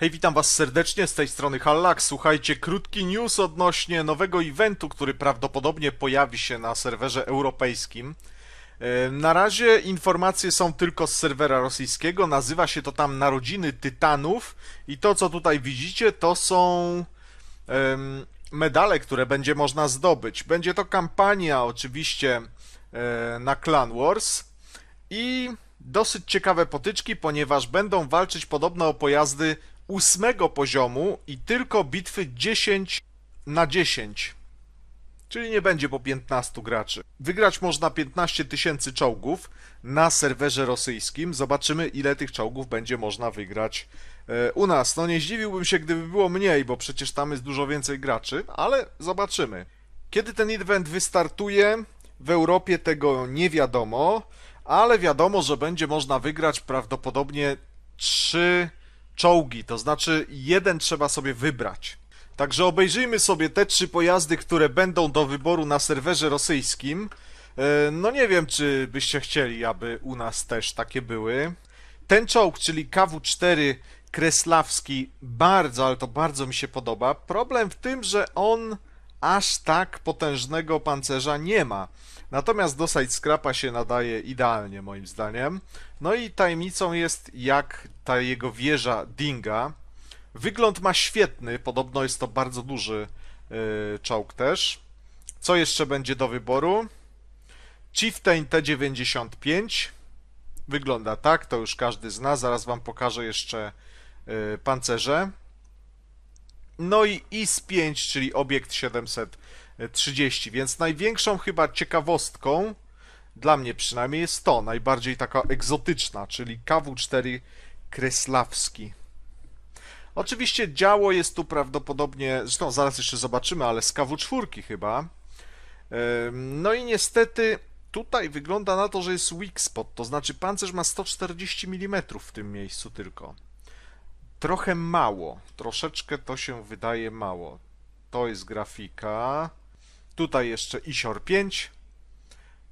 Hej, witam was serdecznie, z tej strony Hallak. Słuchajcie, krótki news odnośnie nowego eventu, który prawdopodobnie pojawi się na serwerze europejskim. E, na razie informacje są tylko z serwera rosyjskiego, nazywa się to tam Narodziny Tytanów i to co tutaj widzicie to są medale, które będzie można zdobyć. Będzie to kampania oczywiście e, na Clan Wars i dosyć ciekawe potyczki, ponieważ będą walczyć podobno o pojazdy 8 poziomu i tylko bitwy 10 na 10. Czyli nie będzie po 15 graczy. Wygrać można 15 tysięcy czołgów na serwerze rosyjskim. Zobaczymy, ile tych czołgów będzie można wygrać e, u nas. No nie zdziwiłbym się, gdyby było mniej, bo przecież tam jest dużo więcej graczy, ale zobaczymy. Kiedy ten event wystartuje, w Europie tego nie wiadomo, ale wiadomo, że będzie można wygrać prawdopodobnie 3 czołgi, to znaczy jeden trzeba sobie wybrać. Także obejrzyjmy sobie te trzy pojazdy, które będą do wyboru na serwerze rosyjskim. E, no nie wiem, czy byście chcieli, aby u nas też takie były. Ten czołg, czyli KW-4 Kreslawski, bardzo, ale to bardzo mi się podoba. Problem w tym, że on aż tak potężnego pancerza nie ma. Natomiast do skrapa się nadaje idealnie, moim zdaniem. No i tajemnicą jest, jak ta jego wieża Dinga. Wygląd ma świetny, podobno jest to bardzo duży yy, czołg też. Co jeszcze będzie do wyboru? Chieftain T95. Wygląda tak, to już każdy zna. Zaraz wam pokażę jeszcze yy, pancerze. No i IS-5, czyli obiekt 730, więc największą chyba ciekawostką, dla mnie przynajmniej jest to, najbardziej taka egzotyczna, czyli KW-4 Kreslawski. Oczywiście działo jest tu prawdopodobnie, zresztą zaraz jeszcze zobaczymy, ale z KW-4 chyba. No i niestety tutaj wygląda na to, że jest weak spot, to znaczy pancerz ma 140 mm w tym miejscu tylko trochę mało. Troszeczkę to się wydaje mało. To jest grafika. Tutaj jeszcze ISIOR 5.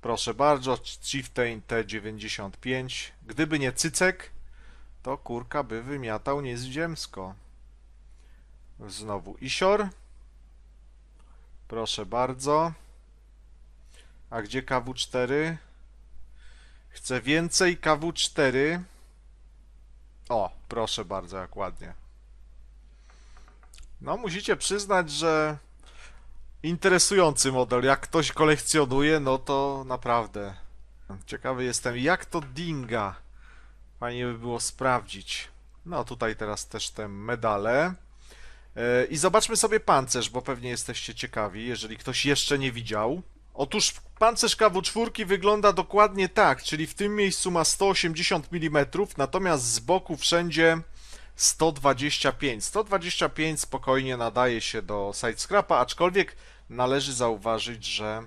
Proszę bardzo, Chieftain T95. Gdyby nie cycek, to kurka by wymiatał nieziemsko. Znowu ISIOR. Proszę bardzo. A gdzie KW4? Chcę więcej KW4. O, proszę bardzo, jak ładnie. No, musicie przyznać, że interesujący model. Jak ktoś kolekcjonuje, no to naprawdę. Ciekawy jestem, jak to dinga. Fajnie by było sprawdzić. No, tutaj teraz też te medale. E, I zobaczmy sobie pancerz, bo pewnie jesteście ciekawi, jeżeli ktoś jeszcze nie widział. Otóż pancerz KW-4 wygląda dokładnie tak, czyli w tym miejscu ma 180 mm, natomiast z boku wszędzie 125. 125 spokojnie nadaje się do sidescrapa, aczkolwiek należy zauważyć, że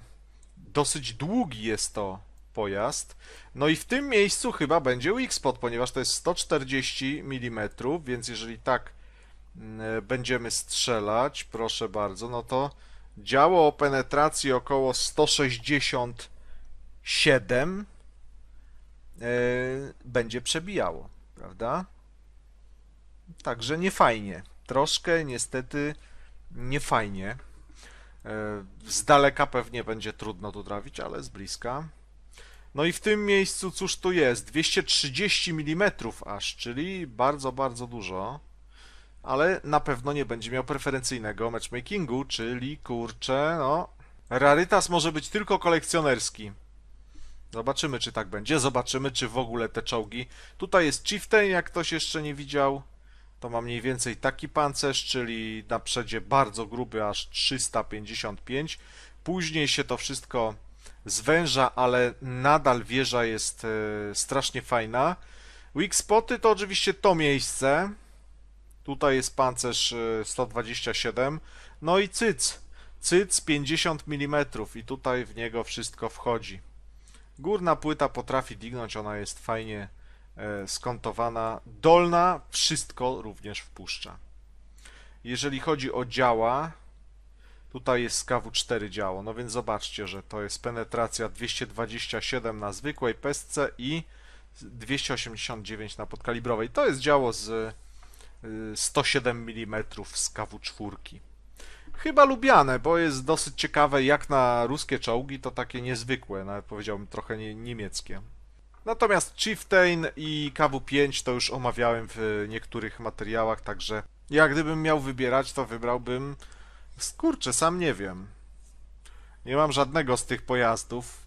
dosyć długi jest to pojazd. No i w tym miejscu chyba będzie pod, ponieważ to jest 140 mm, więc jeżeli tak mm, będziemy strzelać, proszę bardzo, no to Działo o penetracji około 167 e, będzie przebijało, prawda? Także nie fajnie. Troszkę niestety nie fajnie. E, z daleka pewnie będzie trudno to trafić, ale z bliska. No i w tym miejscu cóż tu jest? 230 mm aż, czyli bardzo, bardzo dużo ale na pewno nie będzie miał preferencyjnego matchmakingu, czyli kurczę, no. Rarytas może być tylko kolekcjonerski. Zobaczymy, czy tak będzie. Zobaczymy, czy w ogóle te czołgi. Tutaj jest Chieftain, jak ktoś jeszcze nie widział. To ma mniej więcej taki pancerz, czyli na przedzie bardzo gruby, aż 355. Później się to wszystko zwęża, ale nadal wieża jest e, strasznie fajna. Weak spoty to oczywiście to miejsce, Tutaj jest pancerz 127. Y, no i cyc. Cyc 50 mm i tutaj w niego wszystko wchodzi. Górna płyta potrafi dignąć, ona jest fajnie e, skontowana. Dolna wszystko również wpuszcza. Jeżeli chodzi o działa, tutaj jest z KW4 działo, no więc zobaczcie, że to jest penetracja 227 na zwykłej pestce i 289 na podkalibrowej. To jest działo z 107 mm z KW-4. Chyba lubiane, bo jest dosyć ciekawe jak na ruskie czołgi, to takie niezwykłe, nawet powiedziałbym trochę nie, niemieckie. Natomiast Chieftain i KW-5 to już omawiałem w niektórych materiałach, także jak gdybym miał wybierać, to wybrałbym... Skurczę, sam nie wiem. Nie mam żadnego z tych pojazdów.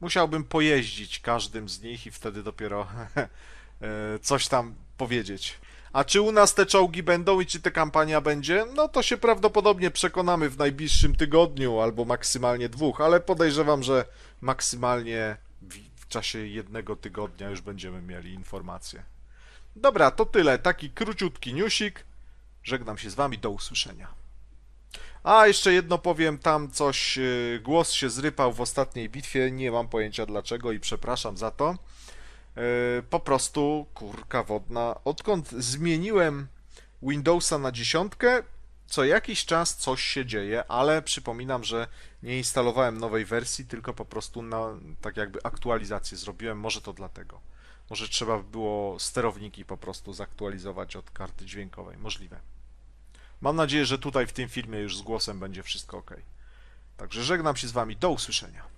Musiałbym pojeździć każdym z nich i wtedy dopiero e, coś tam powiedzieć. A czy u nas te czołgi będą i czy ta kampania będzie? No to się prawdopodobnie przekonamy w najbliższym tygodniu albo maksymalnie dwóch, ale podejrzewam, że maksymalnie w czasie jednego tygodnia już będziemy mieli informacje. Dobra, to tyle. Taki króciutki newsik. Żegnam się z Wami, do usłyszenia. A jeszcze jedno powiem, tam coś, y, głos się zrypał w ostatniej bitwie, nie mam pojęcia dlaczego i przepraszam za to. E, po prostu kurka wodna. Odkąd zmieniłem Windowsa na dziesiątkę, co jakiś czas coś się dzieje, ale przypominam, że nie instalowałem nowej wersji, tylko po prostu na, tak jakby aktualizację zrobiłem, może to dlatego. Może trzeba było sterowniki po prostu zaktualizować od karty dźwiękowej, możliwe. Mam nadzieję, że tutaj w tym filmie już z głosem będzie wszystko ok. Także żegnam się z Wami, do usłyszenia.